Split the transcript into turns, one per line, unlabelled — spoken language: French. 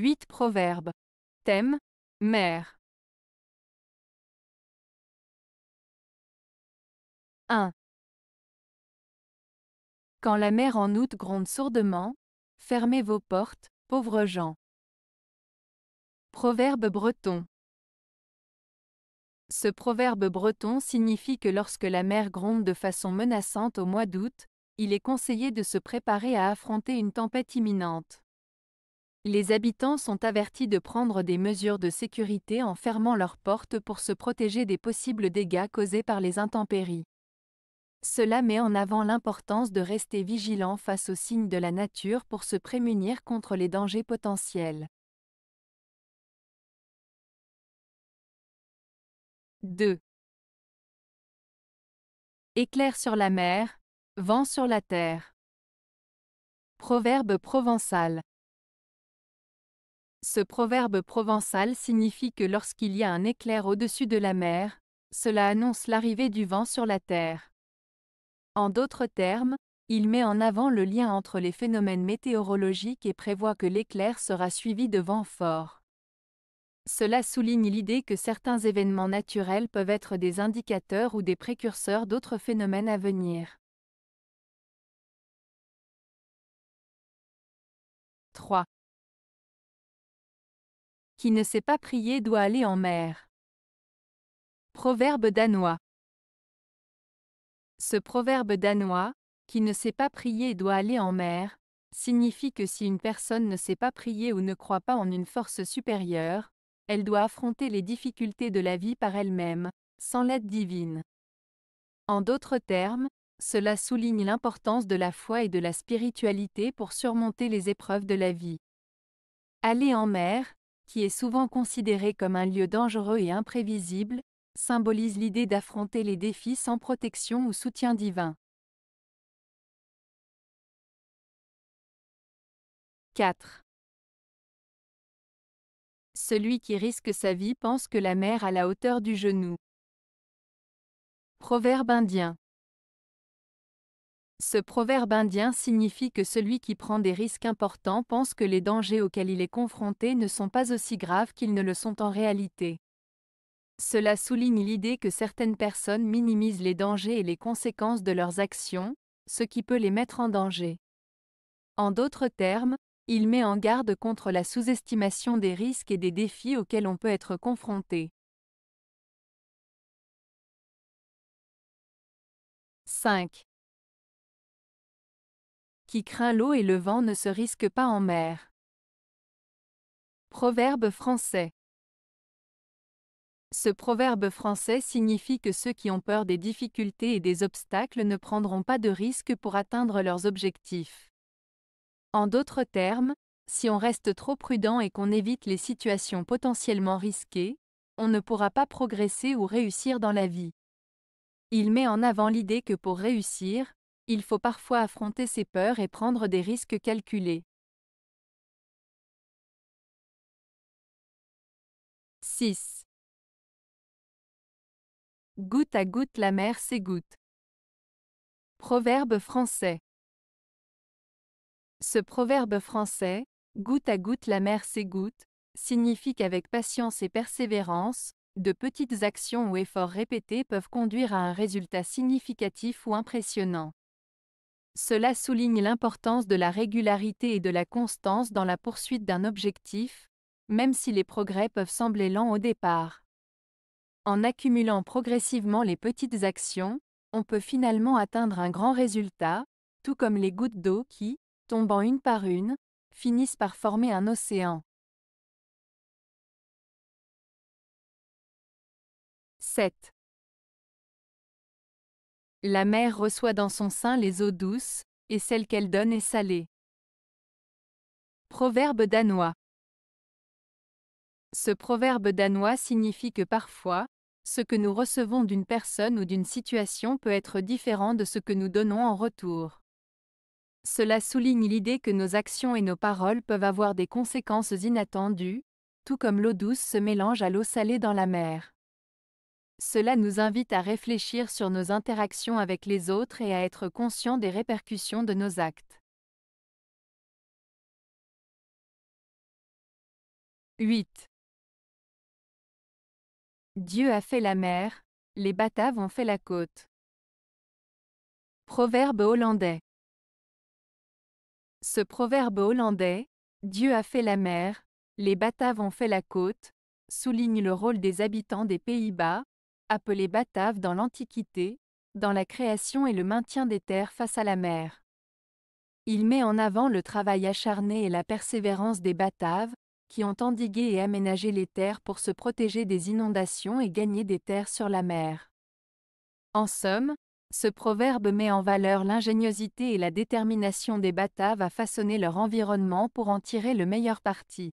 8 Proverbes. Thème mer. 1. Quand la mer en août gronde sourdement, fermez vos portes, pauvres gens. Proverbe
breton. Ce proverbe breton signifie que lorsque la mer gronde de façon menaçante au mois d'août, il est conseillé de se préparer à affronter une tempête imminente. Les habitants sont avertis de prendre des mesures de sécurité en fermant leurs portes pour se protéger des possibles dégâts causés par les intempéries. Cela met en avant l'importance de rester vigilant face aux signes de la nature
pour se prémunir contre les dangers potentiels. 2. Éclair sur la mer, vent sur la terre.
Proverbe provençal. Ce proverbe provençal signifie que lorsqu'il y a un éclair au-dessus de la mer, cela annonce l'arrivée du vent sur la terre. En d'autres termes, il met en avant le lien entre les phénomènes météorologiques et prévoit que l'éclair sera suivi de vents forts. Cela souligne l'idée que certains événements naturels peuvent être des indicateurs ou des précurseurs
d'autres phénomènes à venir. 3. Qui ne sait pas prier doit aller en mer. Proverbe danois.
Ce proverbe danois, qui ne sait pas prier doit aller en mer, signifie que si une personne ne sait pas prier ou ne croit pas en une force supérieure, elle doit affronter les difficultés de la vie par elle-même, sans l'aide divine. En d'autres termes, cela souligne l'importance de la foi et de la spiritualité pour surmonter les épreuves de la vie. Aller en mer, qui est souvent considéré comme un lieu dangereux et imprévisible, symbolise l'idée d'affronter les défis sans
protection ou soutien divin. 4. Celui qui risque sa vie pense que la mer a la hauteur du genou. Proverbe
indien. Ce proverbe indien signifie que celui qui prend des risques importants pense que les dangers auxquels il est confronté ne sont pas aussi graves qu'ils ne le sont en réalité. Cela souligne l'idée que certaines personnes minimisent les dangers et les conséquences de leurs actions, ce qui peut les mettre en danger. En d'autres termes, il met en garde contre la sous-estimation des risques et des défis auxquels on peut
être confronté. 5 qui craint l'eau et le vent ne se risque pas en mer. Proverbe français
Ce proverbe français signifie que ceux qui ont peur des difficultés et des obstacles ne prendront pas de risques pour atteindre leurs objectifs. En d'autres termes, si on reste trop prudent et qu'on évite les situations potentiellement risquées, on ne pourra pas progresser ou réussir dans la vie. Il met en
avant l'idée que pour réussir, il faut parfois affronter ses peurs et prendre des risques calculés. 6. Goutte à goutte la mer s'égoutte. Proverbe français. Ce
proverbe français, goutte à goutte la mer s'égoutte, signifie qu'avec patience et persévérance, de petites actions ou efforts répétés peuvent conduire à un résultat significatif ou impressionnant. Cela souligne l'importance de la régularité et de la constance dans la poursuite d'un objectif, même si les progrès peuvent sembler lents au départ. En accumulant progressivement les petites actions, on peut finalement atteindre un grand résultat, tout comme les gouttes d'eau qui, tombant une
par une, finissent par former un océan. 7. La mer reçoit dans son sein les eaux douces, et celle qu'elle donne est salée.
Proverbe danois Ce proverbe danois signifie que parfois, ce que nous recevons d'une personne ou d'une situation peut être différent de ce que nous donnons en retour. Cela souligne l'idée que nos actions et nos paroles peuvent avoir des conséquences inattendues, tout comme l'eau douce se mélange à l'eau salée dans la mer. Cela nous invite à réfléchir sur nos interactions
avec les autres et à être conscients des répercussions de nos actes. 8. Dieu a fait la mer, les Bataves ont fait la côte. Proverbe hollandais. Ce
proverbe hollandais, Dieu a fait la mer, les Bataves ont fait la côte, souligne le rôle des habitants des Pays-Bas, appelé Bataves dans l'Antiquité, dans la création et le maintien des terres face à la mer. Il met en avant le travail acharné et la persévérance des Bataves, qui ont endigué et aménagé les terres pour se protéger des inondations et gagner des terres sur la mer. En somme, ce proverbe met en valeur l'ingéniosité et la détermination des Bataves à façonner leur
environnement pour en tirer le meilleur parti.